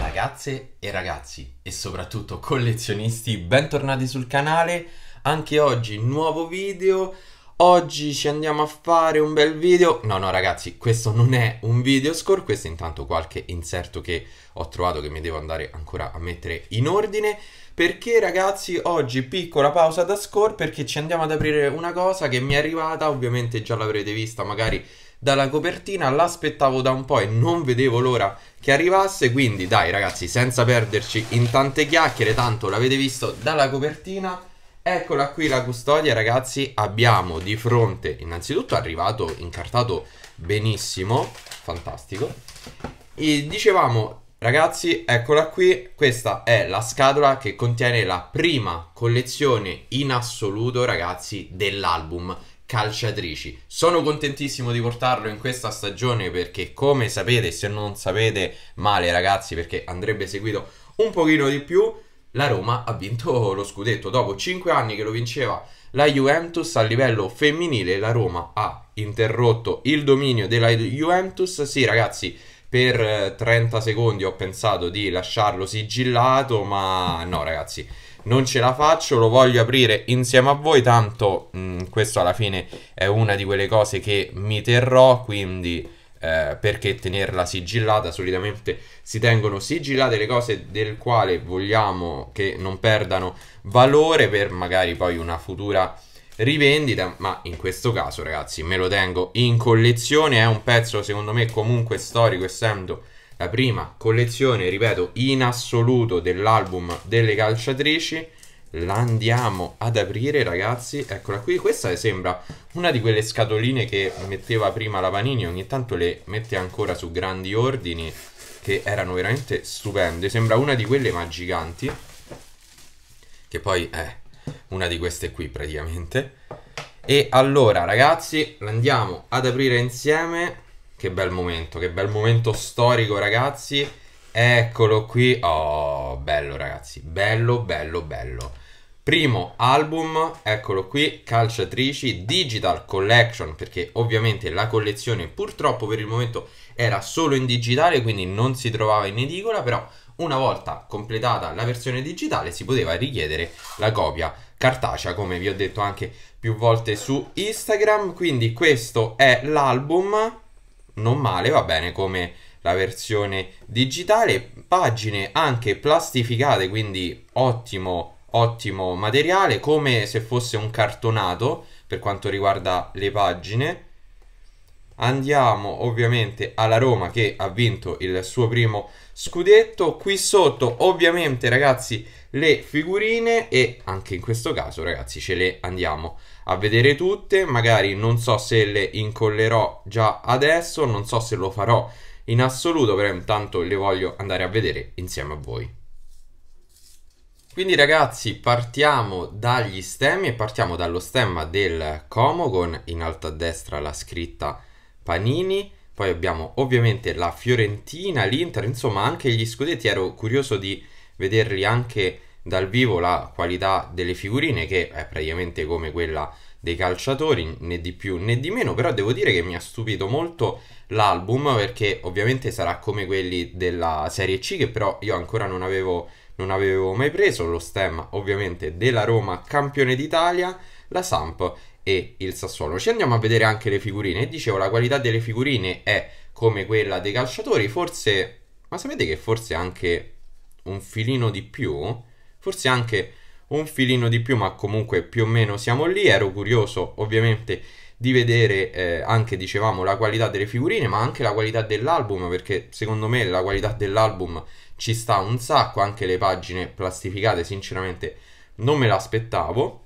Ragazze e ragazzi e soprattutto collezionisti, bentornati sul canale. Anche oggi nuovo video. Oggi ci andiamo a fare un bel video. No, no, ragazzi, questo non è un video score, questo è intanto qualche inserto che ho trovato che mi devo andare ancora a mettere in ordine. Perché ragazzi, oggi piccola pausa da score perché ci andiamo ad aprire una cosa che mi è arrivata, ovviamente già l'avrete vista magari dalla copertina, l'aspettavo da un po' e non vedevo l'ora che arrivasse, quindi dai ragazzi, senza perderci in tante chiacchiere, tanto l'avete visto dalla copertina. Eccola qui la custodia ragazzi, abbiamo di fronte innanzitutto arrivato incartato benissimo, fantastico. E dicevamo Ragazzi, eccola qui, questa è la scatola che contiene la prima collezione in assoluto, ragazzi, dell'album calciatrici. Sono contentissimo di portarlo in questa stagione perché come sapete, se non sapete male ragazzi, perché andrebbe seguito un pochino di più, la Roma ha vinto lo scudetto. Dopo 5 anni che lo vinceva la Juventus a livello femminile, la Roma ha interrotto il dominio della Juventus. Sì ragazzi, per 30 eh, secondi ho pensato di lasciarlo sigillato, ma no ragazzi, non ce la faccio, lo voglio aprire insieme a voi, tanto mh, mm, questo alla fine è una di quelle cose che mi terrò, quindi eh, perché tenerla sigillata? Solitamente si tengono sigillate le cose del quale vogliamo che non perdano valore per magari poi una futura rivendita, ma in questo caso ragazzi me lo tengo in collezione, è un pezzo secondo me comunque storico essendo la prima collezione, ripeto, in assoluto dell'album delle calciatrici. La andiamo ad aprire ragazzi, eccola qui, questa sembra una di quelle scatoline che metteva prima la Panini, ogni tanto le mette ancora su grandi ordini che erano veramente stupende, sembra una di quelle ma giganti, che poi eh, una di queste qui praticamente. E allora ragazzi andiamo ad aprire insieme, che bel momento, che bel momento storico ragazzi, eccolo qui, oh bello ragazzi, bello bello bello. Primo album, eccolo qui, Calciatrici Digital Collection, perché ovviamente la collezione purtroppo per il momento era solo in digitale, quindi non si trovava in edicola, però una volta completata la versione digitale si poteva richiedere la copia cartacea, come vi ho detto anche più volte su Instagram. Quindi questo è l'album, non male, va bene come la versione digitale, pagine anche plastificate, quindi ottimo ottimo materiale come se fosse un cartonato per quanto riguarda le pagine Andiamo ovviamente alla Roma che ha vinto il suo primo scudetto. Qui sotto ovviamente ragazzi le figurine e anche in questo caso ragazzi ce le andiamo a vedere tutte. Magari non so se le incollerò già adesso, non so se lo farò in assoluto, però intanto le voglio andare a vedere insieme a voi. Quindi ragazzi partiamo dagli stemmi e partiamo dallo stemma del Como con in alto a destra la scritta Panini. Poi abbiamo ovviamente la Fiorentina, l'Inter, insomma anche gli scudetti. Ero curioso di vederli anche dal vivo la qualità delle figurine che è praticamente come quella dei calciatori, né di più né di meno, però devo dire che mi ha stupito molto l'album perché ovviamente sarà come quelli della Serie C che però io ancora non avevo, non avevo mai preso, lo stemma ovviamente della Roma campione d'Italia, la Samp e il Sassuolo. Ci andiamo a vedere anche le figurine. Dicevo, la qualità delle figurine è come quella dei calciatori, forse... Ma sapete che forse anche un filino di più? Forse anche un filino di più, ma comunque più o meno siamo lì. Ero curioso, ovviamente, di vedere eh, anche, dicevamo, la qualità delle figurine, ma anche la qualità dell'album, perché secondo me la qualità dell'album ci sta un sacco, anche le pagine plastificate, sinceramente non me l'aspettavo.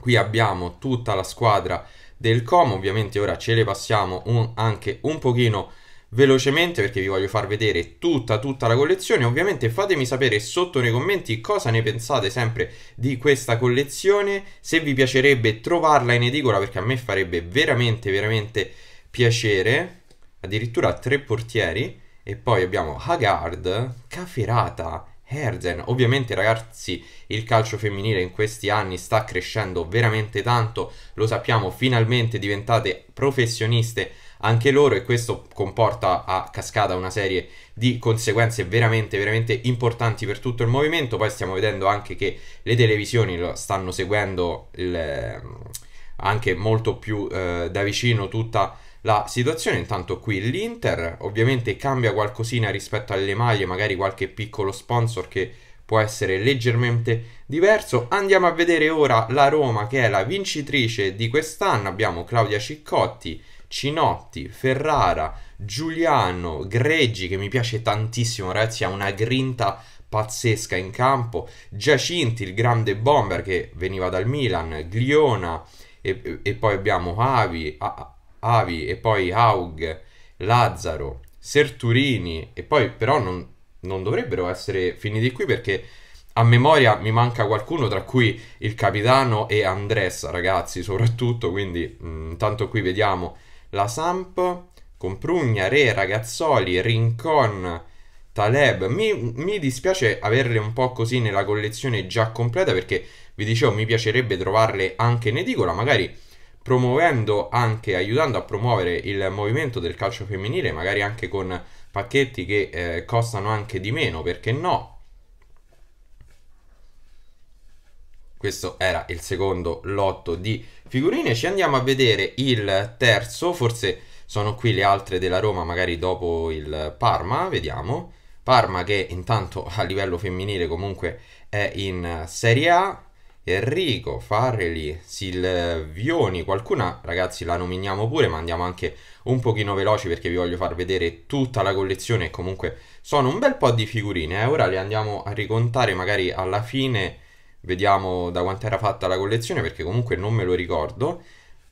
Qui abbiamo tutta la squadra del com ovviamente ora ce le passiamo un, anche un pochino velocemente perché vi voglio far vedere tutta tutta la collezione ovviamente fatemi sapere sotto nei commenti cosa ne pensate sempre di questa collezione se vi piacerebbe trovarla in edicola perché a me farebbe veramente veramente piacere addirittura tre portieri e poi abbiamo Haggard, Caferata Herzen. Ovviamente ragazzi il calcio femminile in questi anni sta crescendo veramente tanto, lo sappiamo, finalmente diventate professioniste anche loro e questo comporta a cascata una serie di conseguenze veramente veramente importanti per tutto il movimento. Poi stiamo vedendo anche che le televisioni lo stanno seguendo il, ehm, anche molto più eh, da vicino tutta la situazione. Intanto qui l'Inter ovviamente cambia qualcosina rispetto alle maglie, magari qualche piccolo sponsor che può essere leggermente diverso. Andiamo a vedere ora la Roma che è la vincitrice di quest'anno. Abbiamo Claudia Ciccotti, Cinotti, Ferrara, Giuliano, Greggi che mi piace tantissimo ragazzi, ha una grinta pazzesca in campo, Giacinti il grande bomber che veniva dal Milan, Gliona e, e poi abbiamo Avi, Avi e poi Haug, Lazzaro, Serturini e poi però non, non dovrebbero essere finiti qui perché a memoria mi manca qualcuno tra cui il capitano e Andres ragazzi soprattutto quindi mm, intanto qui vediamo la Samp Comprugna, Re, Ragazzoli, Rincon, Taleb mi, mi, dispiace averle un po' così nella collezione già completa perché vi dicevo mi piacerebbe trovarle anche in edicola magari promuovendo anche, aiutando a promuovere il movimento del calcio femminile, magari anche con pacchetti che eh, costano anche di meno, perché no? Questo era il secondo lotto di figurine. Ci andiamo a vedere il terzo, forse sono qui le altre della Roma, magari dopo il Parma, vediamo. Parma che intanto a livello femminile comunque è in Serie A, Enrico, Farrelly, Silvioni, qualcuna, ragazzi la nominiamo pure, ma andiamo anche un pochino veloci perché vi voglio far vedere tutta la collezione e comunque sono un bel po' di figurine, eh. ora le andiamo a ricontare magari alla fine, vediamo da quanto era fatta la collezione perché comunque non me lo ricordo.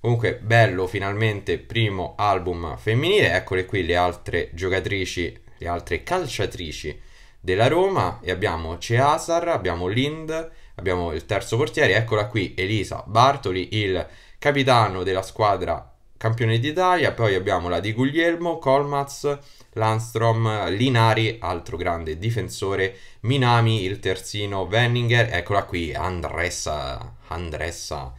Comunque bello finalmente primo album femminile, eccole qui le altre giocatrici, le altre calciatrici della Roma e abbiamo Ceasar, abbiamo Lind, abbiamo il terzo portiere, eccola qui Elisa Bartoli, il capitano della squadra campione d'Italia, poi abbiamo la di Guglielmo, Colmaz, Landstrom, Linari, altro grande difensore, Minami, il terzino, Venninger, eccola qui Andressa, Andressa,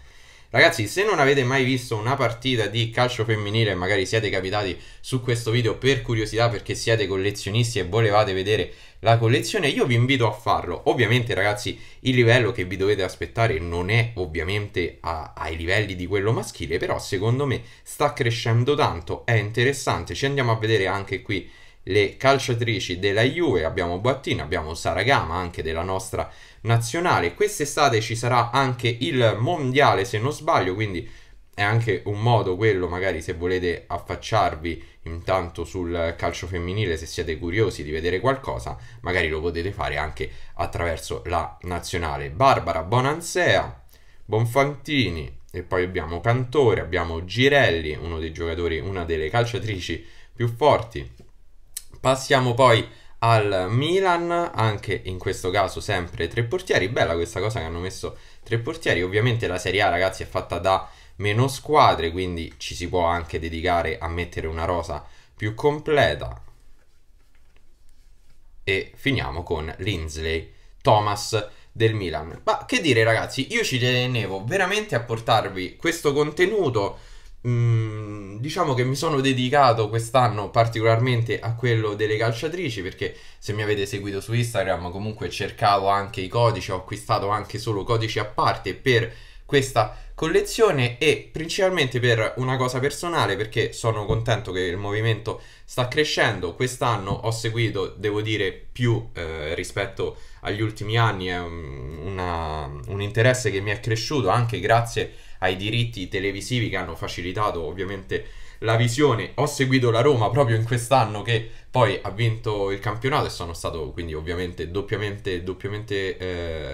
Ragazzi, se non avete mai visto una partita di calcio femminile, magari siete capitati su questo video per curiosità perché siete collezionisti e volevate vedere la collezione, io vi invito a farlo. Ovviamente, ragazzi, il livello che vi dovete aspettare non è ovviamente a, ai livelli di quello maschile, però secondo me sta crescendo tanto, è interessante. Ci andiamo a vedere anche qui le calciatrici della Juve, abbiamo Boattina, abbiamo Saragama anche della nostra nazionale. Quest'estate ci sarà anche il mondiale se non sbaglio, quindi è anche un modo quello magari se volete affacciarvi intanto sul calcio femminile, se siete curiosi di vedere qualcosa, magari lo potete fare anche attraverso la nazionale. Barbara Bonansea, Bonfantini e poi abbiamo Cantore, abbiamo Girelli, uno dei giocatori, una delle calciatrici più forti Passiamo poi al Milan, anche in questo caso sempre tre portieri. Bella questa cosa che hanno messo tre portieri. Ovviamente la Serie A, ragazzi, è fatta da meno squadre, quindi ci si può anche dedicare a mettere una rosa più completa. E finiamo con Linsley Thomas del Milan. Ma che dire, ragazzi, io ci tenevo veramente a portarvi questo contenuto Mm, diciamo che mi sono dedicato quest'anno particolarmente a quello delle calciatrici perché se mi avete seguito su Instagram comunque cercavo anche i codici, ho acquistato anche solo codici a parte per questa collezione e principalmente per una cosa personale perché sono contento che il movimento sta crescendo, quest'anno ho seguito devo dire più eh, rispetto agli ultimi anni, è un, una, un interesse che mi è cresciuto anche grazie a ai diritti televisivi che hanno facilitato ovviamente la visione. Ho seguito la Roma proprio in quest'anno che poi ha vinto il campionato e sono stato quindi ovviamente doppiamente, doppiamente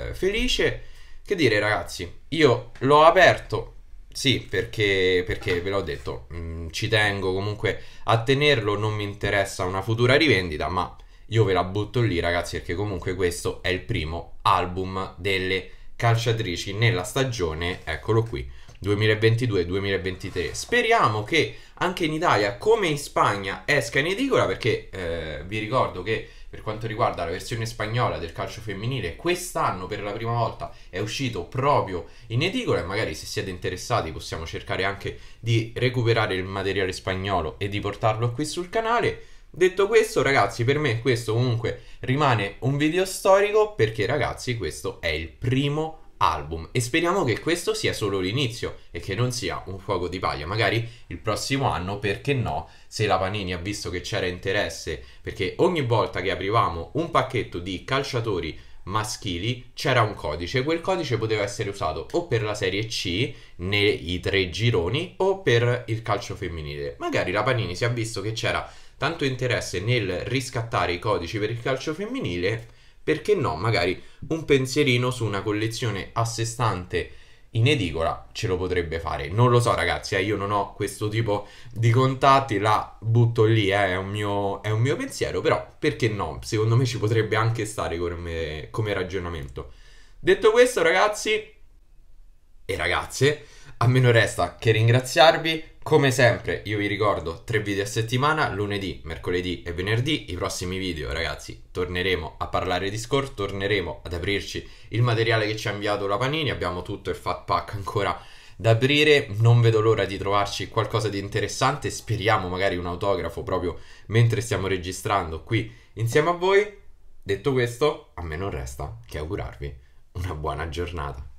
eh, felice. Che dire ragazzi, io l'ho aperto, sì, perché, perché ve l'ho detto, mh, mm, ci tengo comunque a tenerlo, non mi interessa una futura rivendita, ma io ve la butto lì ragazzi perché comunque questo è il primo album delle calciatrici nella stagione, eccolo qui, 2022-2023. Speriamo che anche in Italia, come in Spagna, esca in edicola perché eh, vi ricordo che per quanto riguarda la versione spagnola del calcio femminile, quest'anno per la prima volta è uscito proprio in edicola e magari se siete interessati possiamo cercare anche di recuperare il materiale spagnolo e di portarlo qui sul canale. Detto questo, ragazzi, per me questo comunque rimane un video storico perché, ragazzi, questo è il primo album e speriamo che questo sia solo l'inizio e che non sia un fuoco di paglia magari il prossimo anno perché no se la Panini ha visto che c'era interesse perché ogni volta che aprivamo un pacchetto di calciatori maschili c'era un codice quel codice poteva essere usato o per la serie C nei tre gironi o per il calcio femminile magari la Panini si è visto che c'era tanto interesse nel riscattare i codici per il calcio femminile, perché no, magari un pensierino su una collezione a sé stante in edicola ce lo potrebbe fare. Non lo so, ragazzi, eh, io non ho questo tipo di contatti, la butto lì, eh, è, un mio, è, un mio, pensiero, però perché no? Secondo me ci potrebbe anche stare come, come ragionamento. Detto questo, ragazzi e ragazze, a me non resta che ringraziarvi come sempre io vi ricordo tre video a settimana, lunedì, mercoledì e venerdì, i prossimi video ragazzi torneremo a parlare di score, torneremo ad aprirci il materiale che ci ha inviato la Panini, abbiamo tutto il fat pack ancora da aprire, non vedo l'ora di trovarci qualcosa di interessante, speriamo magari un autografo proprio mentre stiamo registrando qui insieme a voi. Detto questo, a me non resta che augurarvi una buona giornata.